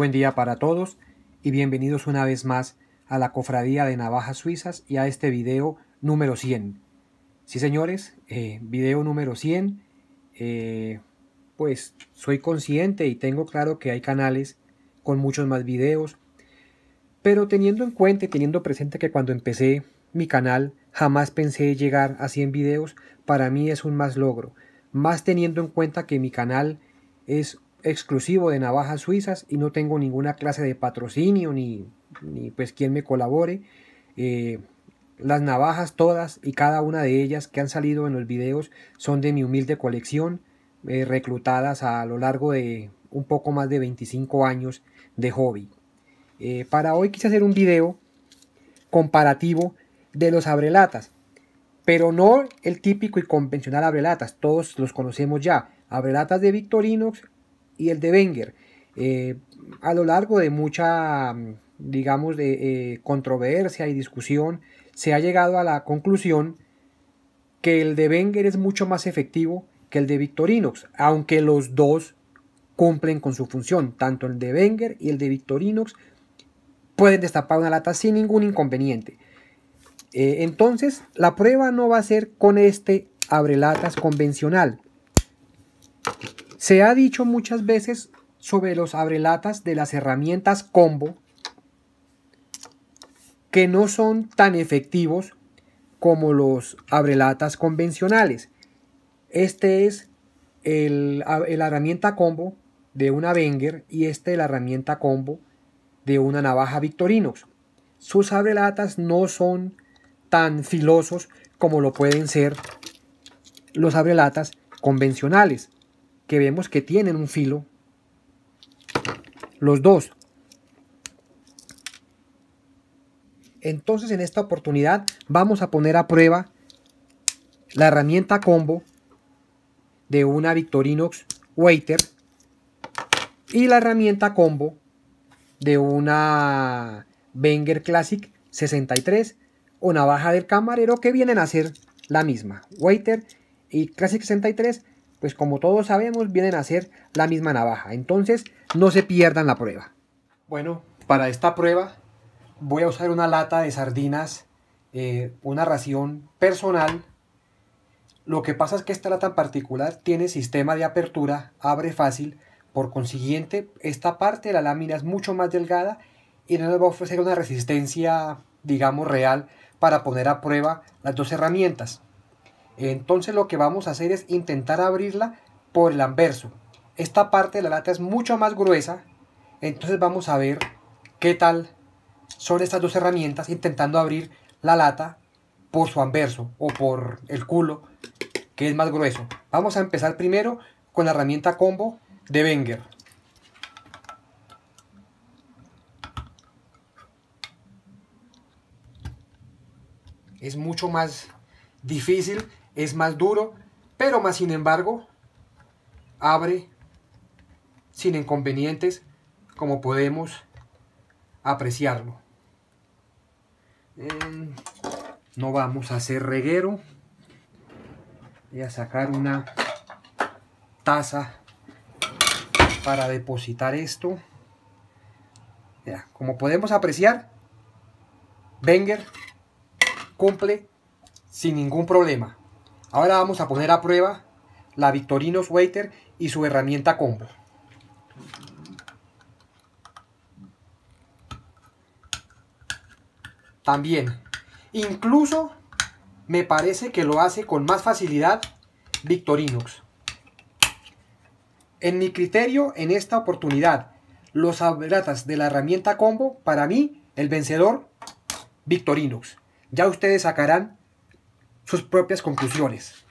buen día para todos y bienvenidos una vez más a la Cofradía de Navajas Suizas y a este video número 100. Sí señores, eh, video número 100. Eh, pues soy consciente y tengo claro que hay canales con muchos más videos. Pero teniendo en cuenta y teniendo presente que cuando empecé mi canal jamás pensé llegar a 100 videos, para mí es un más logro. Más teniendo en cuenta que mi canal es exclusivo de navajas suizas y no tengo ninguna clase de patrocinio ni, pues quien me colabore. Eh, las navajas todas y cada una de ellas que han salido en los videos son de mi humilde colección, eh, reclutadas a lo largo de un poco más de 25 años de hobby. Eh, para hoy quise hacer un video comparativo de los abrelatas, pero no el típico y convencional abrelatas, todos los conocemos ya, abrelatas de Victorinox, y el de Wenger. Eh, a lo largo de mucha, digamos, de eh, controversia y discusión, se ha llegado a la conclusión que el de Wenger es mucho más efectivo que el de Victorinox, aunque los dos cumplen con su función, tanto el de Wenger y el de Victorinox pueden destapar una lata sin ningún inconveniente. Eh, entonces, la prueba no va a ser con este abrelatas convencional, se ha dicho muchas veces sobre los abrelatas de las herramientas combo que no son tan efectivos como los abrelatas convencionales. Este es el, herramienta combo de una Wenger y este es la herramienta combo de una navaja Victorinox. Sus abrelatas no son tan filosos como lo pueden ser los abrelatas convencionales que vemos que tienen un filo. Los dos. Entonces en esta oportunidad vamos a poner a prueba la herramienta combo de una Victorinox Waiter y la herramienta combo de una Wenger Classic 63 o navaja del camarero que vienen a ser la misma. Waiter y Classic 63 pues como todos sabemos, vienen a ser la misma navaja. Entonces, no se pierdan la prueba. Bueno, para esta prueba voy a usar una lata de sardinas, eh, una ración personal. Lo que pasa es que esta lata en particular tiene sistema de apertura, abre fácil, por consiguiente esta parte de la lámina es mucho más delgada y no nos va a ofrecer una resistencia, digamos, real para poner a prueba las dos herramientas. Entonces lo que vamos a hacer es intentar abrirla por el anverso. Esta parte de la lata es mucho más gruesa, entonces vamos a ver qué tal son estas dos herramientas intentando abrir la lata por su anverso o por el culo que es más grueso. Vamos a empezar primero con la herramienta combo de Wenger. Es mucho más difícil, es más duro, pero más sin embargo abre sin inconvenientes como podemos apreciarlo. Em, no vamos a hacer reguero. Voy a sacar una taza para depositar esto. como podemos apreciar, Wenger cumple sin ningún problema. Ahora vamos a poner a prueba la victorinox Waiter y su herramienta combo. También, incluso me parece que lo hace con más facilidad Victorinox. En mi criterio, en esta oportunidad, los abratas de la herramienta combo, para mí, el vencedor, Victorinox. Ya ustedes sacarán sus propias conclusiones.